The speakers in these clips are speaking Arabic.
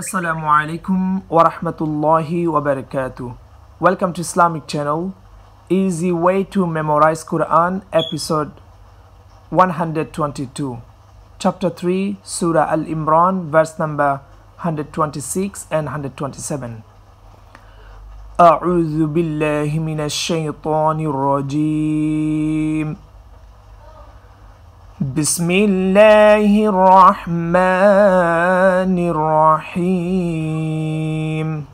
Assalamu alaikum wa rahmatullahi wa barakatuh. Welcome to Islamic Channel Easy Way to Memorize Quran episode 122 chapter 3 Surah Al-Imran verse number 126 and 127. أعوذ بالله بسم الله الرحمن الرحيم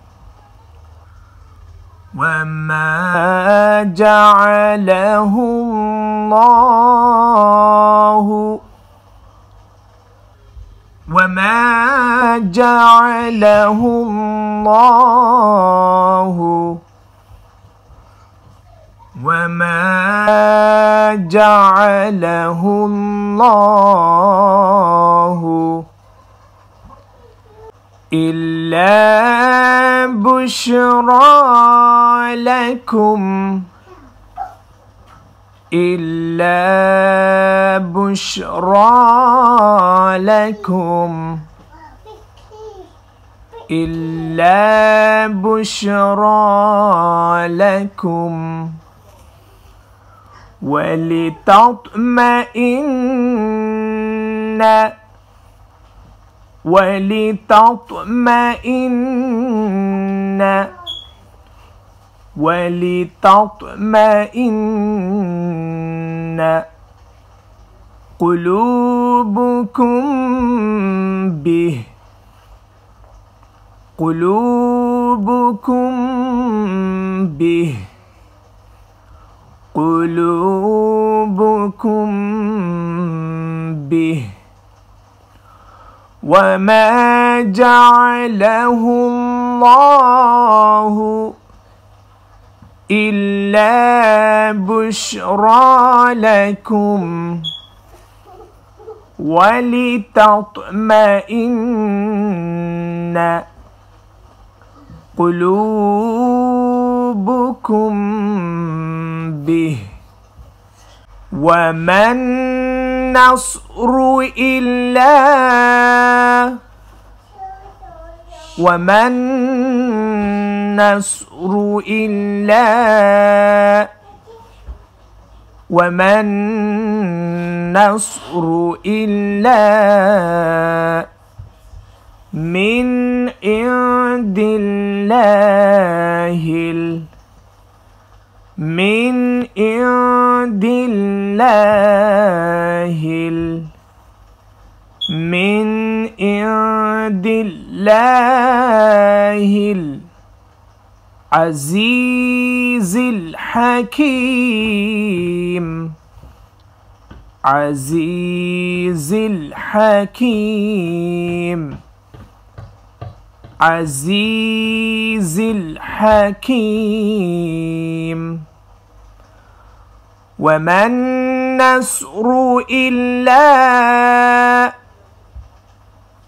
وما جعله الله وما جعله الله وما جعله الله إلا بشرى لكم إلا بشرى لكم إلا بشرى لكم ولتطمئن ولتطمئن ولتطمئن قلوبكم به قلوبكم به قلوبكم به وما جعله الله إلا بشرى لكم ولتطمئن قلوبكم به وما النصر إلا وما النصر إلا وما النصر إلا من عند الله من عند الله من عند الله العزيز الحكيم عزيز الحكيم عزيز الحكيم وما النصر إلا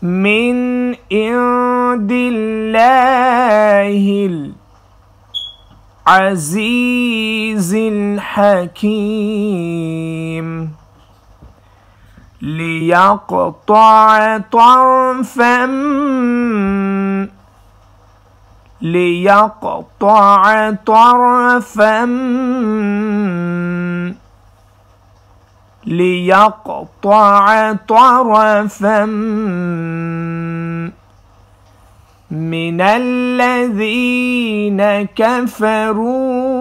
من عند الله العزيز الحكيم ليقطع طرفا ليقطع طرفا ليقطع طرفا من الذين كفروا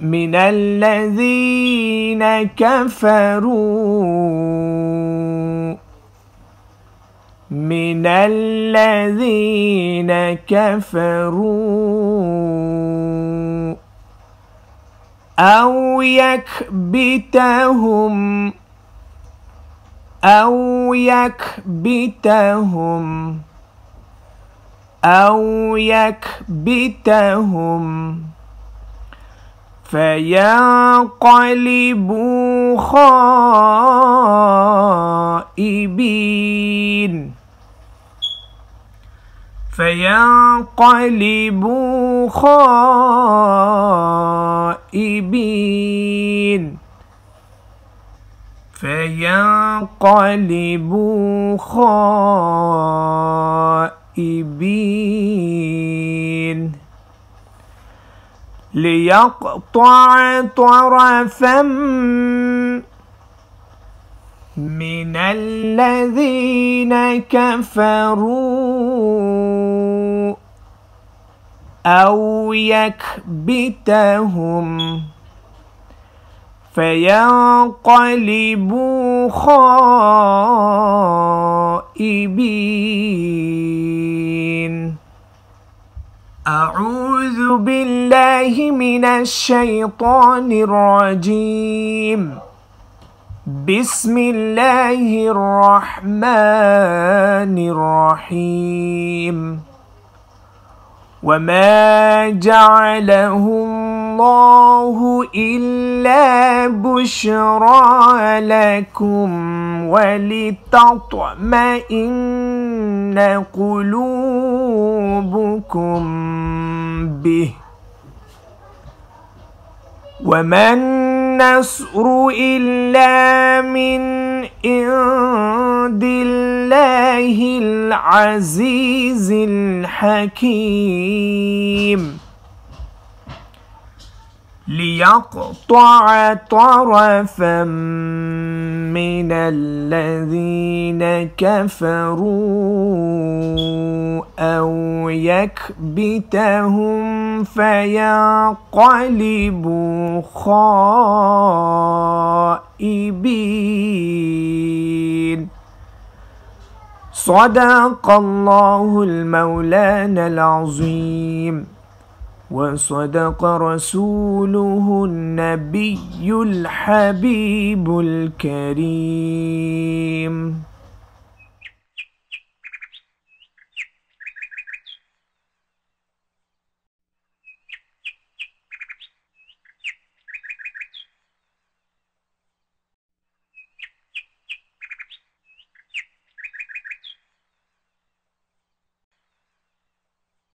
من الذين كفروا من الذين كفروا أو يكبتهم أو يكبتهم أو يكبتهم فينقلبوا خائبين فينقلبوا خائبين فينقلبوا خائبين ليقطع طرفا من الذين كفروا أو يكبتهم فينقلبوا خائبين أعوذ بالله من الشيطان الرجيم بسم الله الرحمن الرحيم وما جعله الله إلا بشرى لكم ولتطمئن قلوبكم به وما النصر إلا من إن عند الله العزيز الحكيم ليقطع طرفا من الذين كفروا أو يكبتهم فينقلبوا خائبين صدق الله المولانا العظيم وصدق رسوله النبي الحبيب الكريم